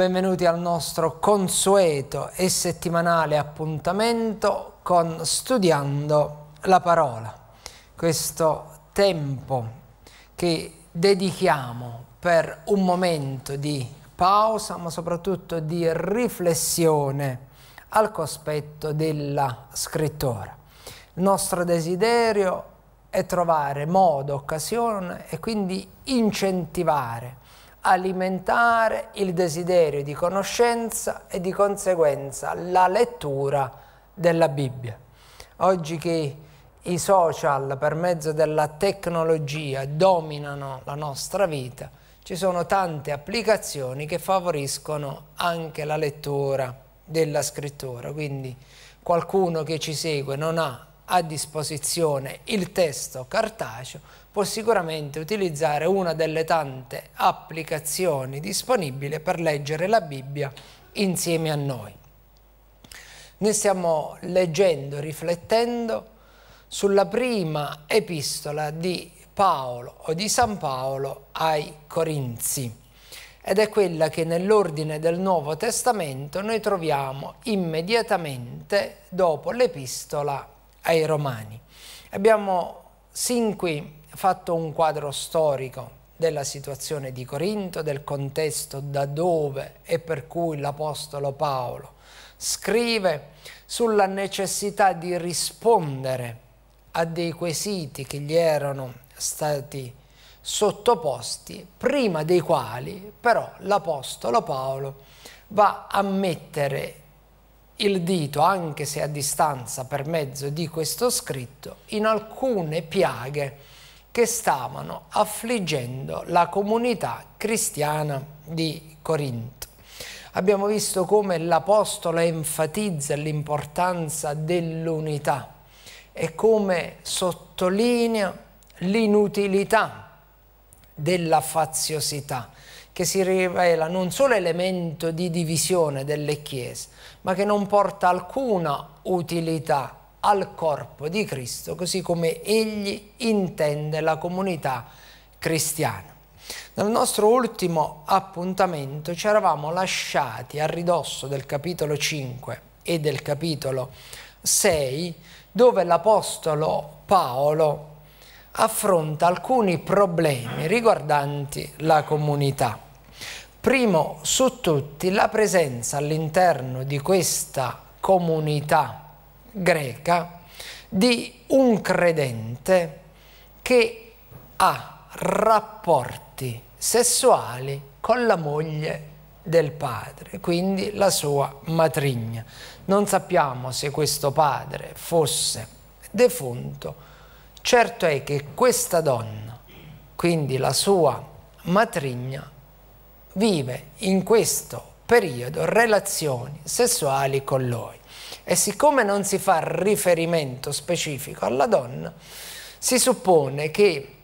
benvenuti al nostro consueto e settimanale appuntamento con Studiando la parola. Questo tempo che dedichiamo per un momento di pausa, ma soprattutto di riflessione al cospetto della scrittura. Il nostro desiderio è trovare modo, occasione e quindi incentivare alimentare il desiderio di conoscenza e di conseguenza la lettura della Bibbia. Oggi che i social per mezzo della tecnologia dominano la nostra vita, ci sono tante applicazioni che favoriscono anche la lettura della scrittura, quindi qualcuno che ci segue non ha a disposizione il testo cartaceo, può sicuramente utilizzare una delle tante applicazioni disponibili per leggere la Bibbia insieme a noi. Noi stiamo leggendo, riflettendo sulla prima epistola di Paolo o di San Paolo ai Corinzi ed è quella che nell'ordine del Nuovo Testamento noi troviamo immediatamente dopo l'epistola ai Romani. Abbiamo sin qui fatto un quadro storico della situazione di Corinto, del contesto da dove e per cui l'Apostolo Paolo scrive sulla necessità di rispondere a dei quesiti che gli erano stati sottoposti, prima dei quali però l'Apostolo Paolo va a mettere il dito, anche se a distanza per mezzo di questo scritto, in alcune piaghe che stavano affliggendo la comunità cristiana di Corinto. Abbiamo visto come l'Apostolo enfatizza l'importanza dell'unità e come sottolinea l'inutilità della faziosità che si rivela non solo elemento di divisione delle chiese, ma che non porta alcuna utilità al corpo di Cristo, così come egli intende la comunità cristiana. Nel nostro ultimo appuntamento ci eravamo lasciati a ridosso del capitolo 5 e del capitolo 6, dove l'Apostolo Paolo affronta alcuni problemi riguardanti la comunità. Primo su tutti la presenza all'interno di questa comunità greca di un credente che ha rapporti sessuali con la moglie del padre, quindi la sua matrigna. Non sappiamo se questo padre fosse defunto, certo è che questa donna, quindi la sua matrigna, vive in questo periodo relazioni sessuali con lui. E siccome non si fa riferimento specifico alla donna, si suppone che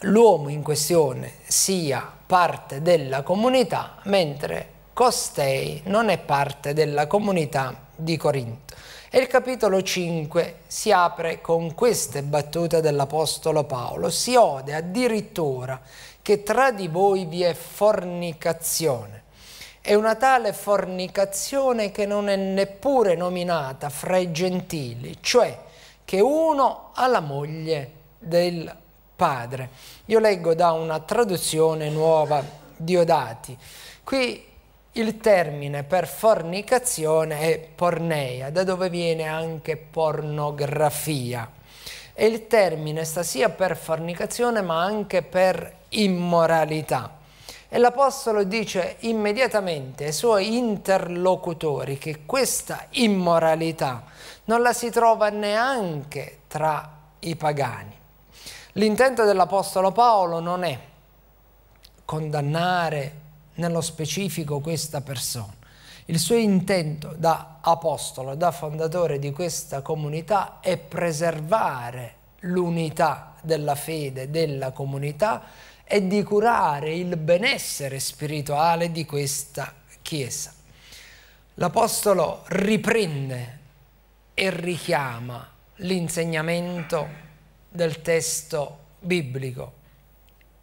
l'uomo in questione sia parte della comunità, mentre costei non è parte della comunità di Corinto. E il capitolo 5 si apre con queste battute dell'Apostolo Paolo. Si ode addirittura che tra di voi vi è fornicazione è una tale fornicazione che non è neppure nominata fra i gentili, cioè che uno ha la moglie del padre. Io leggo da una traduzione nuova Diodati. Qui il termine per fornicazione è porneia, da dove viene anche pornografia. E il termine sta sia per fornicazione ma anche per immoralità. E l'Apostolo dice immediatamente ai suoi interlocutori che questa immoralità non la si trova neanche tra i pagani. L'intento dell'Apostolo Paolo non è condannare nello specifico questa persona. Il suo intento da apostolo, da fondatore di questa comunità è preservare l'unità della fede, della comunità e di curare il benessere spirituale di questa Chiesa. L'Apostolo riprende e richiama l'insegnamento del testo biblico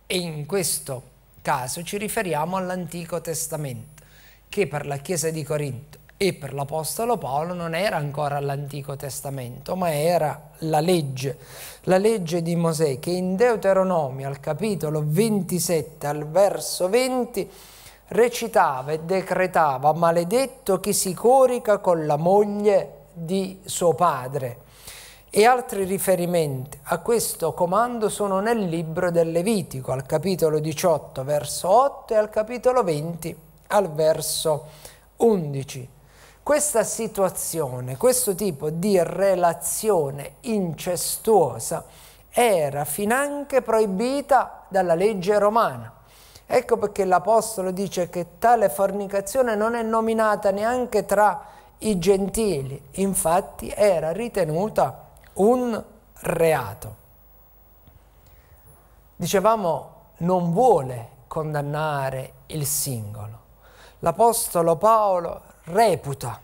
e in questo caso ci riferiamo all'Antico Testamento che per la Chiesa di Corinto e per l'Apostolo Paolo non era ancora l'Antico Testamento, ma era la legge, la legge di Mosè, che in Deuteronomio al capitolo 27, al verso 20, recitava e decretava, maledetto chi si corica con la moglie di suo padre. E altri riferimenti a questo comando sono nel libro del Levitico, al capitolo 18, verso 8 e al capitolo 20, al verso 11. Questa situazione, questo tipo di relazione incestuosa era finanche proibita dalla legge romana. Ecco perché l'Apostolo dice che tale fornicazione non è nominata neanche tra i gentili, infatti era ritenuta un reato. Dicevamo non vuole condannare il singolo, l'Apostolo Paolo reputa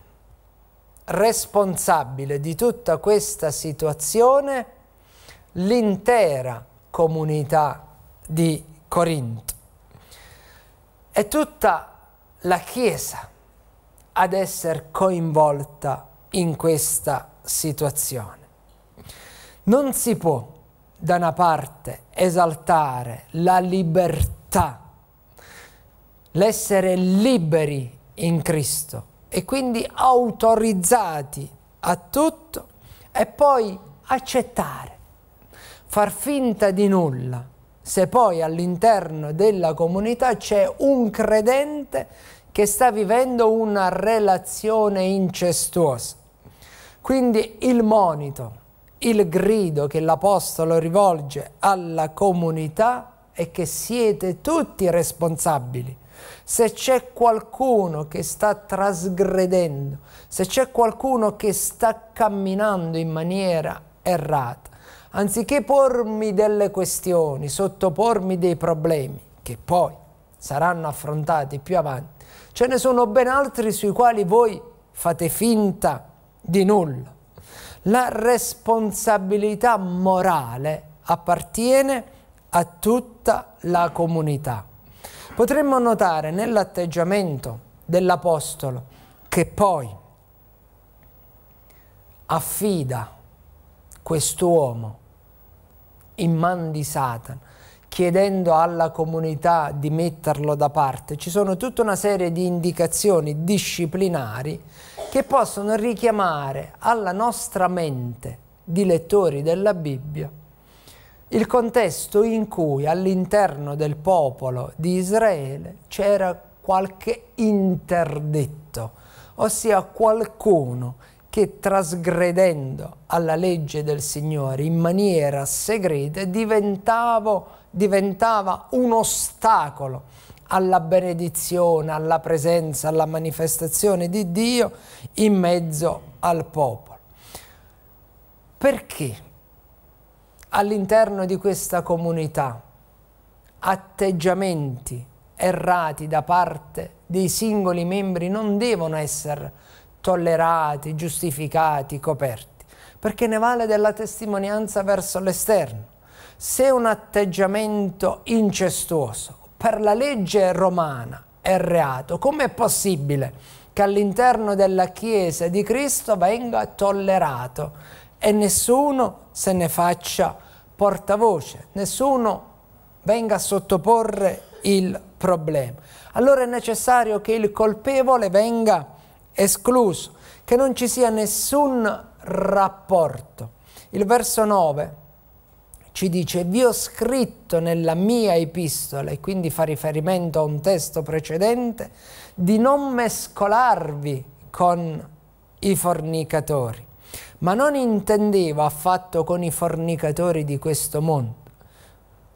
responsabile di tutta questa situazione l'intera comunità di Corinto È tutta la Chiesa ad essere coinvolta in questa situazione. Non si può da una parte esaltare la libertà l'essere liberi in Cristo e quindi autorizzati a tutto e poi accettare, far finta di nulla, se poi all'interno della comunità c'è un credente che sta vivendo una relazione incestuosa. Quindi il monito, il grido che l'Apostolo rivolge alla comunità è che siete tutti responsabili se c'è qualcuno che sta trasgredendo, se c'è qualcuno che sta camminando in maniera errata, anziché pormi delle questioni, sottopormi dei problemi, che poi saranno affrontati più avanti, ce ne sono ben altri sui quali voi fate finta di nulla. La responsabilità morale appartiene a tutta la comunità potremmo notare nell'atteggiamento dell'Apostolo che poi affida quest'uomo in man di Satana, chiedendo alla comunità di metterlo da parte, ci sono tutta una serie di indicazioni disciplinari che possono richiamare alla nostra mente di lettori della Bibbia il contesto in cui all'interno del popolo di Israele c'era qualche interdetto, ossia qualcuno che trasgredendo alla legge del Signore in maniera segreta diventava un ostacolo alla benedizione, alla presenza, alla manifestazione di Dio in mezzo al popolo. Perché? all'interno di questa comunità atteggiamenti errati da parte dei singoli membri non devono essere tollerati, giustificati, coperti, perché ne vale della testimonianza verso l'esterno. Se un atteggiamento incestuoso per la legge romana è reato, com'è possibile che all'interno della Chiesa di Cristo venga tollerato e nessuno se ne faccia portavoce, nessuno venga a sottoporre il problema. Allora è necessario che il colpevole venga escluso, che non ci sia nessun rapporto. Il verso 9 ci dice vi ho scritto nella mia epistola, e quindi fa riferimento a un testo precedente, di non mescolarvi con i fornicatori ma non intendeva affatto con i fornicatori di questo mondo.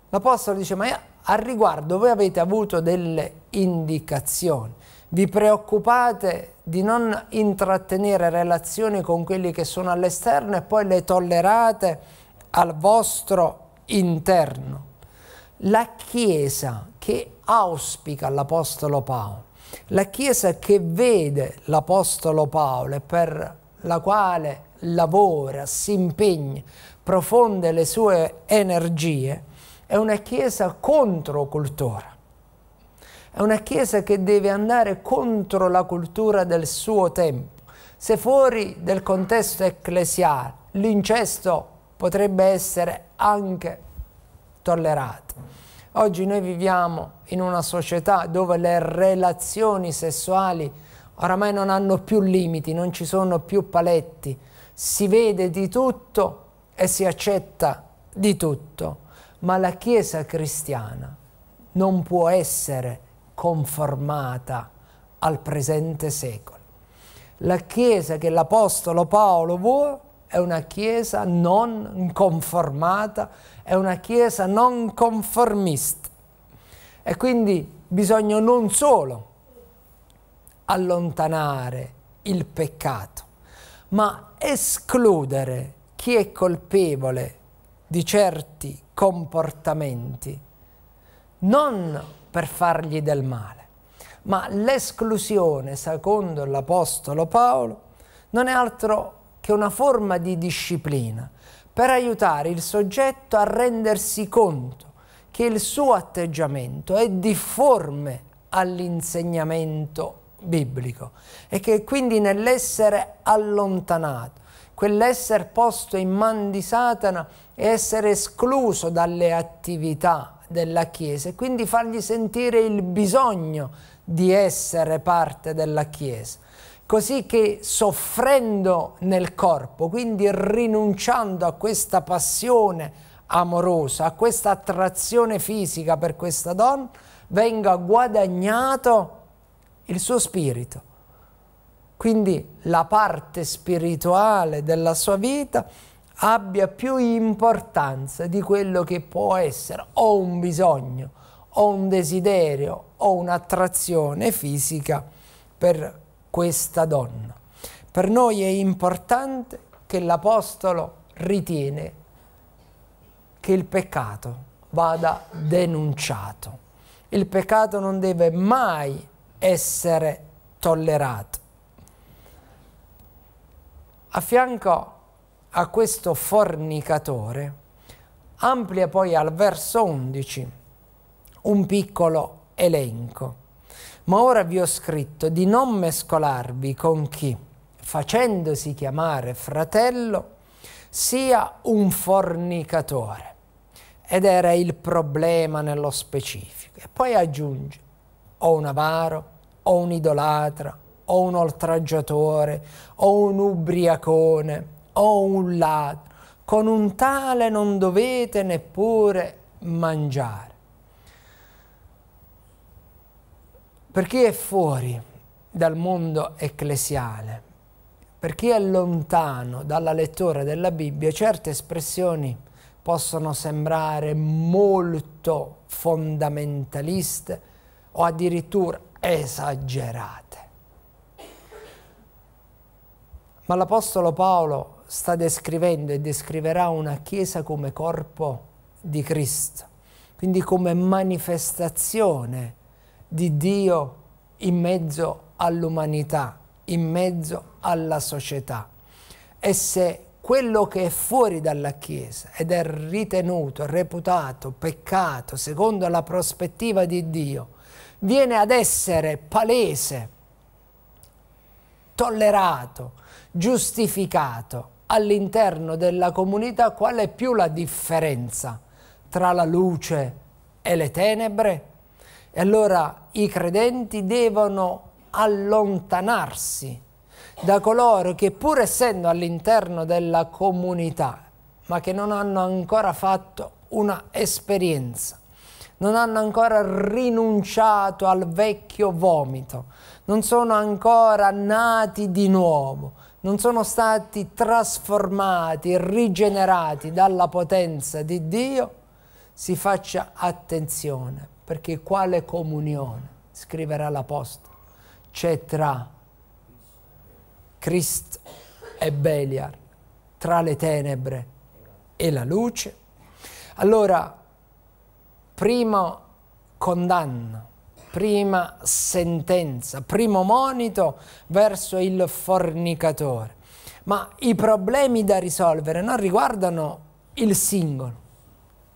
L'Apostolo dice, ma a riguardo voi avete avuto delle indicazioni, vi preoccupate di non intrattenere relazioni con quelli che sono all'esterno e poi le tollerate al vostro interno. La Chiesa che auspica l'Apostolo Paolo, la Chiesa che vede l'Apostolo Paolo e per la quale lavora, si impegna, profonde le sue energie, è una chiesa contro cultura. È una chiesa che deve andare contro la cultura del suo tempo. Se fuori del contesto ecclesiale l'incesto potrebbe essere anche tollerato. Oggi noi viviamo in una società dove le relazioni sessuali oramai non hanno più limiti, non ci sono più paletti, si vede di tutto e si accetta di tutto, ma la Chiesa cristiana non può essere conformata al presente secolo. La Chiesa che l'Apostolo Paolo vuole è una Chiesa non conformata, è una Chiesa non conformista. E quindi bisogna non solo allontanare il peccato, ma escludere chi è colpevole di certi comportamenti, non per fargli del male, ma l'esclusione, secondo l'Apostolo Paolo, non è altro che una forma di disciplina per aiutare il soggetto a rendersi conto che il suo atteggiamento è difforme all'insegnamento biblico e che quindi nell'essere allontanato, quell'essere posto in man di Satana e essere escluso dalle attività della Chiesa e quindi fargli sentire il bisogno di essere parte della Chiesa così che soffrendo nel corpo, quindi rinunciando a questa passione amorosa, a questa attrazione fisica per questa donna, venga guadagnato il suo spirito. Quindi la parte spirituale della sua vita abbia più importanza di quello che può essere o un bisogno o un desiderio o un'attrazione fisica per questa donna. Per noi è importante che l'Apostolo ritiene che il peccato vada denunciato. Il peccato non deve mai essere tollerato. A fianco a questo fornicatore amplia poi al verso 11 un piccolo elenco. Ma ora vi ho scritto di non mescolarvi con chi, facendosi chiamare fratello, sia un fornicatore. Ed era il problema nello specifico. E poi aggiunge, o un avaro, o un idolatra, o un oltraggiatore, o un ubriacone, o un ladro. Con un tale non dovete neppure mangiare. Per chi è fuori dal mondo ecclesiale, per chi è lontano dalla lettura della Bibbia, certe espressioni possono sembrare molto fondamentaliste, o addirittura esagerate. Ma l'Apostolo Paolo sta descrivendo e descriverà una Chiesa come corpo di Cristo, quindi come manifestazione di Dio in mezzo all'umanità, in mezzo alla società. E se quello che è fuori dalla Chiesa ed è ritenuto, reputato, peccato, secondo la prospettiva di Dio, viene ad essere palese, tollerato, giustificato all'interno della comunità qual è più la differenza tra la luce e le tenebre? E allora i credenti devono allontanarsi da coloro che pur essendo all'interno della comunità, ma che non hanno ancora fatto una esperienza non hanno ancora rinunciato al vecchio vomito, non sono ancora nati di nuovo, non sono stati trasformati, rigenerati dalla potenza di Dio, si faccia attenzione, perché quale comunione, scriverà l'Apostolo, c'è tra Cristo e Belial, tra le tenebre e la luce. Allora, primo condanno, prima sentenza, primo monito verso il fornicatore. Ma i problemi da risolvere non riguardano il singolo.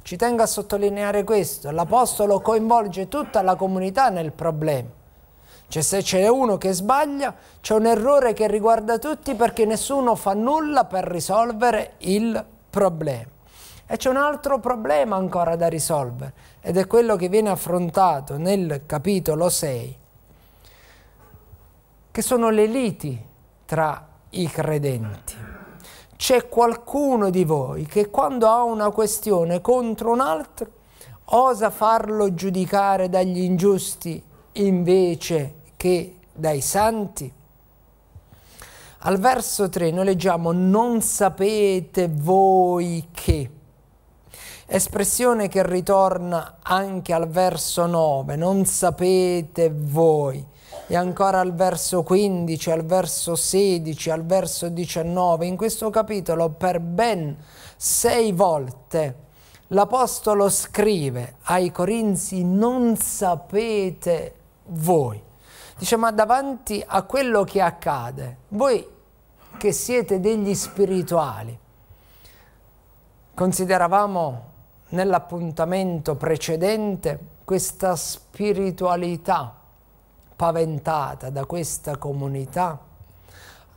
Ci tengo a sottolineare questo, l'Apostolo coinvolge tutta la comunità nel problema. Cioè se c'è uno che sbaglia, c'è un errore che riguarda tutti perché nessuno fa nulla per risolvere il problema. E c'è un altro problema ancora da risolvere ed è quello che viene affrontato nel capitolo 6, che sono le liti tra i credenti. C'è qualcuno di voi che quando ha una questione contro un altro osa farlo giudicare dagli ingiusti invece che dai santi? Al verso 3 noi leggiamo non sapete voi che espressione che ritorna anche al verso 9, non sapete voi, e ancora al verso 15, al verso 16, al verso 19. In questo capitolo per ben sei volte l'Apostolo scrive ai Corinzi non sapete voi. Dice ma davanti a quello che accade, voi che siete degli spirituali, consideravamo nell'appuntamento precedente questa spiritualità paventata da questa comunità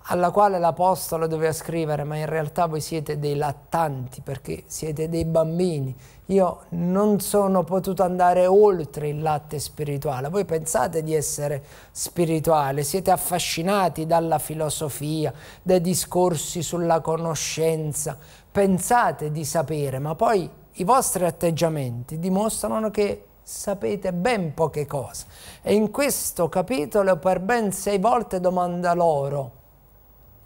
alla quale l'Apostolo doveva scrivere, ma in realtà voi siete dei lattanti perché siete dei bambini. Io non sono potuto andare oltre il latte spirituale. Voi pensate di essere spirituale, siete affascinati dalla filosofia, dai discorsi sulla conoscenza, pensate di sapere, ma poi i vostri atteggiamenti dimostrano che sapete ben poche cose. E in questo capitolo per ben sei volte domanda loro,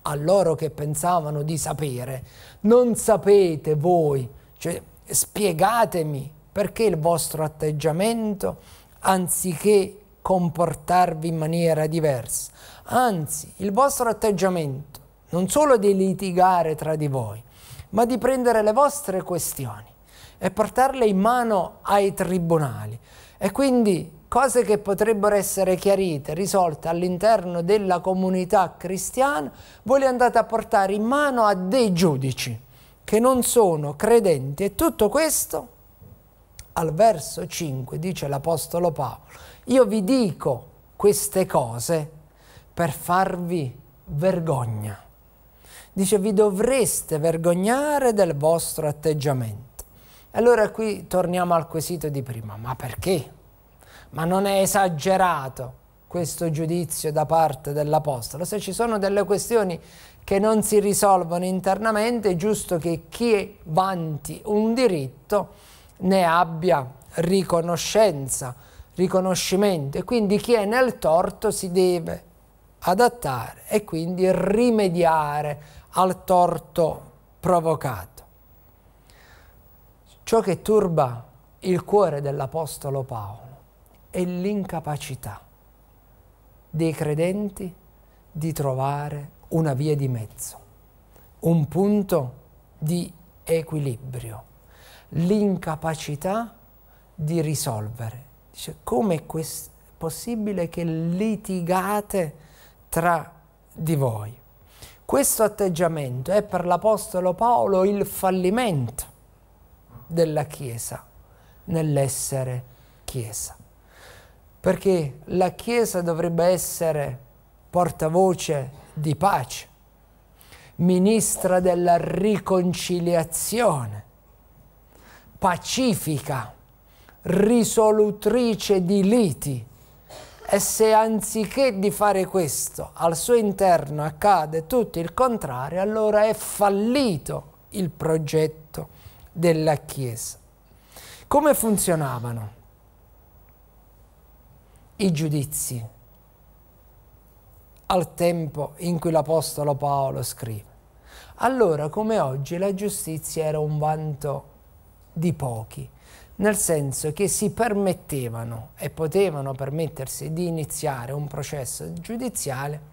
a loro che pensavano di sapere, non sapete voi, cioè spiegatemi perché il vostro atteggiamento, anziché comportarvi in maniera diversa, anzi il vostro atteggiamento non solo di litigare tra di voi, ma di prendere le vostre questioni e portarle in mano ai tribunali. E quindi cose che potrebbero essere chiarite, risolte all'interno della comunità cristiana, voi le andate a portare in mano a dei giudici che non sono credenti e tutto questo al verso 5 dice l'Apostolo Paolo, io vi dico queste cose per farvi vergogna. Dice vi dovreste vergognare del vostro atteggiamento. Allora qui torniamo al quesito di prima, ma perché? Ma non è esagerato questo giudizio da parte dell'Apostolo? Se ci sono delle questioni che non si risolvono internamente, è giusto che chi vanti un diritto ne abbia riconoscenza, riconoscimento e quindi chi è nel torto si deve adattare e quindi rimediare al torto provocato. Ciò che turba il cuore dell'Apostolo Paolo è l'incapacità dei credenti di trovare una via di mezzo, un punto di equilibrio, l'incapacità di risolvere. Dice, come è possibile che litigate tra di voi? Questo atteggiamento è per l'Apostolo Paolo il fallimento della Chiesa, nell'essere Chiesa. Perché la Chiesa dovrebbe essere portavoce di pace, ministra della riconciliazione, pacifica, risolutrice di liti. E se anziché di fare questo al suo interno accade tutto il contrario, allora è fallito il progetto della Chiesa. Come funzionavano i giudizi al tempo in cui l'Apostolo Paolo scrive? Allora, come oggi, la giustizia era un vanto di pochi, nel senso che si permettevano e potevano permettersi di iniziare un processo giudiziale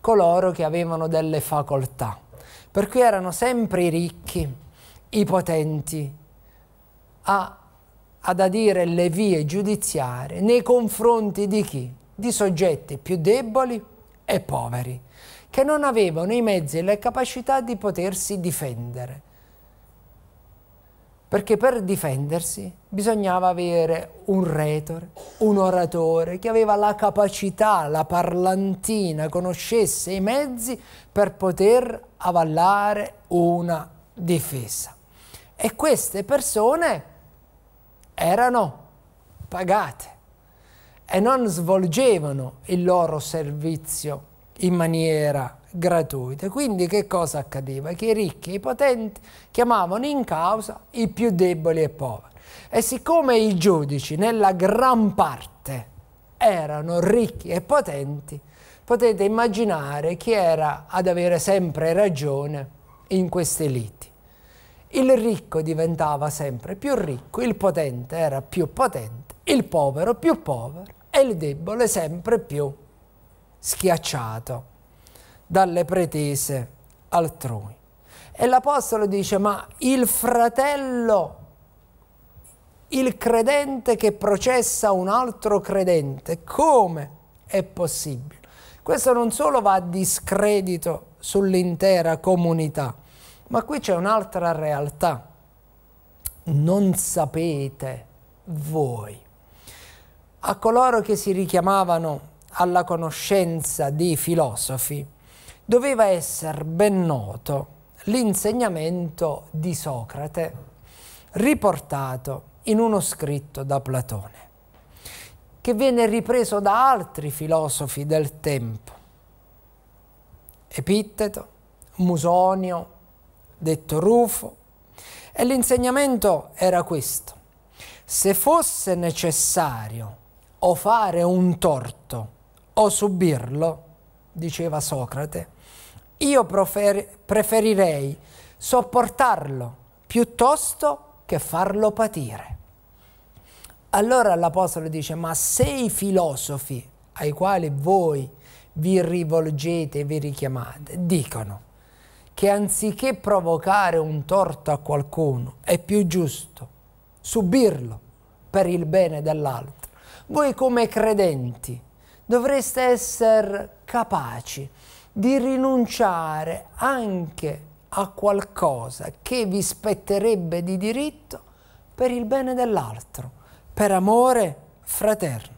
coloro che avevano delle facoltà, per cui erano sempre i ricchi, i potenti a, ad adire le vie giudiziarie nei confronti di chi? Di soggetti più deboli e poveri, che non avevano i mezzi e le capacità di potersi difendere. Perché per difendersi bisognava avere un retore, un oratore che aveva la capacità, la parlantina, conoscesse i mezzi per poter avallare una difesa. E queste persone erano pagate e non svolgevano il loro servizio in maniera gratuita. Quindi che cosa accadeva? Che i ricchi e i potenti chiamavano in causa i più deboli e poveri. E siccome i giudici nella gran parte erano ricchi e potenti, potete immaginare chi era ad avere sempre ragione in queste liti il ricco diventava sempre più ricco, il potente era più potente, il povero più povero e il debole sempre più schiacciato dalle pretese altrui. E l'Apostolo dice, ma il fratello, il credente che processa un altro credente, come è possibile? Questo non solo va a discredito sull'intera comunità, ma qui c'è un'altra realtà. Non sapete voi. A coloro che si richiamavano alla conoscenza dei filosofi doveva essere ben noto l'insegnamento di Socrate riportato in uno scritto da Platone, che viene ripreso da altri filosofi del tempo, Epitteto, Musonio, detto Rufo. E l'insegnamento era questo. Se fosse necessario o fare un torto o subirlo, diceva Socrate, io preferirei sopportarlo piuttosto che farlo patire. Allora l'Apostolo dice, ma se i filosofi ai quali voi vi rivolgete e vi richiamate dicono che anziché provocare un torto a qualcuno, è più giusto subirlo per il bene dell'altro. Voi come credenti dovreste essere capaci di rinunciare anche a qualcosa che vi spetterebbe di diritto per il bene dell'altro, per amore fraterno.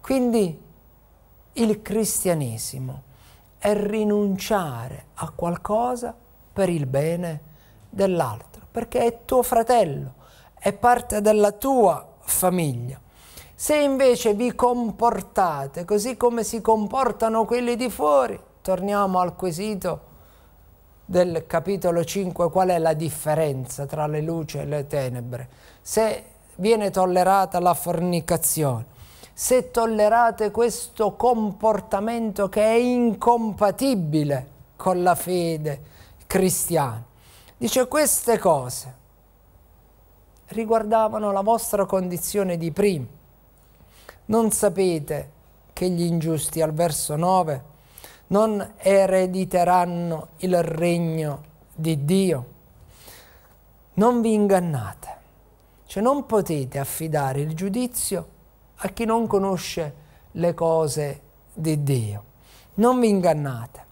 Quindi il cristianesimo è rinunciare a qualcosa per il bene dell'altro, perché è tuo fratello, è parte della tua famiglia. Se invece vi comportate così come si comportano quelli di fuori, torniamo al quesito del capitolo 5, qual è la differenza tra le luci e le tenebre? Se viene tollerata la fornicazione, se tollerate questo comportamento che è incompatibile con la fede cristiana. Dice queste cose riguardavano la vostra condizione di prima. Non sapete che gli ingiusti al verso 9 non erediteranno il regno di Dio. Non vi ingannate, cioè non potete affidare il giudizio a chi non conosce le cose di Dio. Non vi ingannate,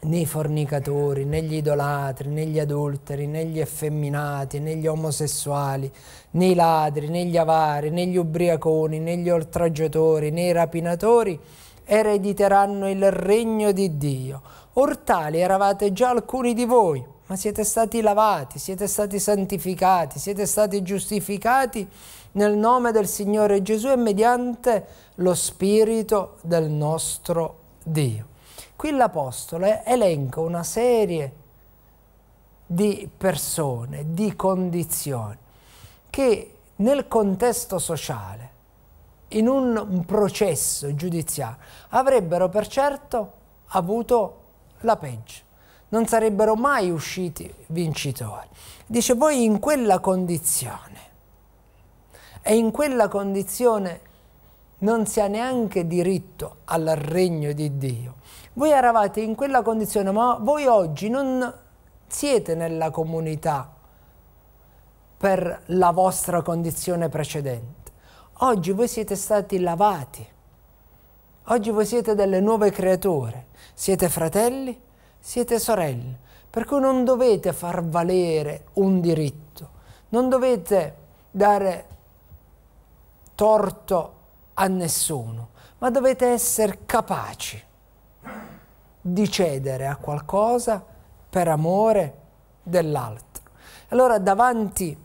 né i fornicatori, né gli idolatri, né gli adulteri, né gli effeminati, né gli omosessuali, né i ladri, né gli avari, né gli ubriaconi, né gli oltraggiatori, né i rapinatori erediteranno il regno di Dio. Ortali eravate già alcuni di voi, ma siete stati lavati, siete stati santificati, siete stati giustificati nel nome del Signore Gesù e mediante lo Spirito del nostro Dio. Qui l'Apostolo elenca una serie di persone, di condizioni, che nel contesto sociale, in un processo giudiziario, avrebbero per certo avuto la peggio. Non sarebbero mai usciti vincitori. Dice, voi in quella condizione, e in quella condizione non si ha neanche diritto al regno di Dio. Voi eravate in quella condizione, ma voi oggi non siete nella comunità per la vostra condizione precedente. Oggi voi siete stati lavati, oggi voi siete delle nuove creature, siete fratelli, siete sorelle, per cui non dovete far valere un diritto, non dovete dare torto a nessuno, ma dovete essere capaci di cedere a qualcosa per amore dell'altro. Allora davanti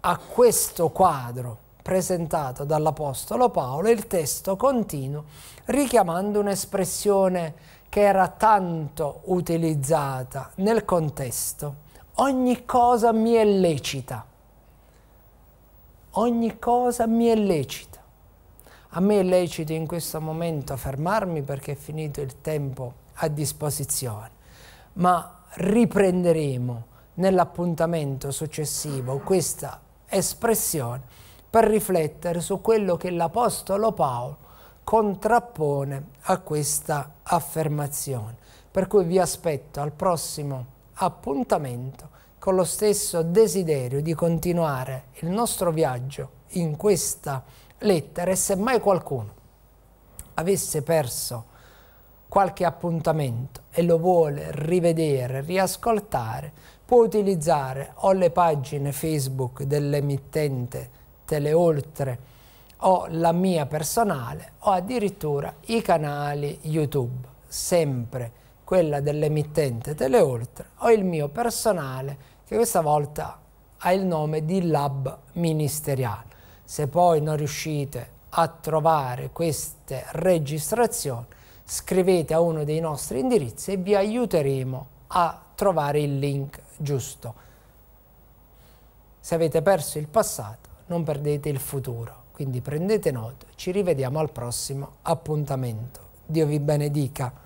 a questo quadro presentato dall'Apostolo Paolo, il testo continua richiamando un'espressione che era tanto utilizzata nel contesto. Ogni cosa mi è lecita ogni cosa mi è lecita. A me è lecito in questo momento fermarmi perché è finito il tempo a disposizione, ma riprenderemo nell'appuntamento successivo questa espressione per riflettere su quello che l'Apostolo Paolo contrappone a questa affermazione. Per cui vi aspetto al prossimo appuntamento con lo stesso desiderio di continuare il nostro viaggio in questa lettera e se mai qualcuno avesse perso qualche appuntamento e lo vuole rivedere, riascoltare, può utilizzare o le pagine Facebook dell'emittente Teleoltre o la mia personale o addirittura i canali YouTube, sempre quella dell'emittente Teleoltre o il mio personale che questa volta ha il nome di lab ministeriale. Se poi non riuscite a trovare queste registrazioni, scrivete a uno dei nostri indirizzi e vi aiuteremo a trovare il link giusto. Se avete perso il passato, non perdete il futuro. Quindi prendete nota, ci rivediamo al prossimo appuntamento. Dio vi benedica.